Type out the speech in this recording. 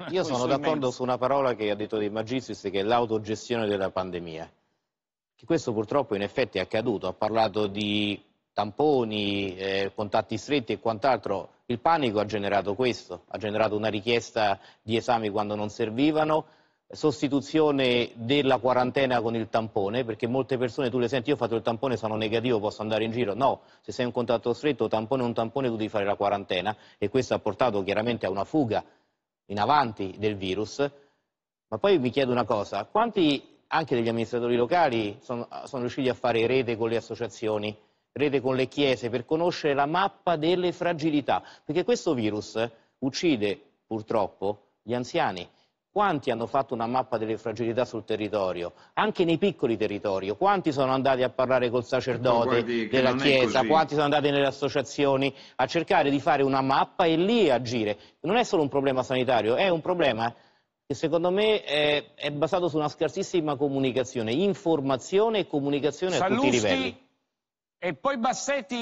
Io sono d'accordo su una parola che ha detto De Magistris, che è l'autogestione della pandemia. Che questo purtroppo in effetti è accaduto. Ha parlato di tamponi, eh, contatti stretti e quant'altro. Il panico ha generato questo, ha generato una richiesta di esami quando non servivano, sostituzione della quarantena con il tampone, perché molte persone tu le senti, io ho fatto il tampone, sono negativo, posso andare in giro. No, se sei in contatto stretto, tampone o un tampone, tu devi fare la quarantena e questo ha portato chiaramente a una fuga in avanti del virus, ma poi mi chiedo una cosa, quanti anche degli amministratori locali sono, sono riusciti a fare rete con le associazioni, rete con le chiese per conoscere la mappa delle fragilità? Perché questo virus uccide purtroppo gli anziani. Quanti hanno fatto una mappa delle fragilità sul territorio, anche nei piccoli territori? Quanti sono andati a parlare col sacerdote guardi, della Chiesa? Quanti sono andati nelle associazioni a cercare di fare una mappa e lì agire? Non è solo un problema sanitario, è un problema che secondo me è, è basato su una scarsissima comunicazione, informazione e comunicazione Sallusti a tutti i livelli. E poi Bassetti.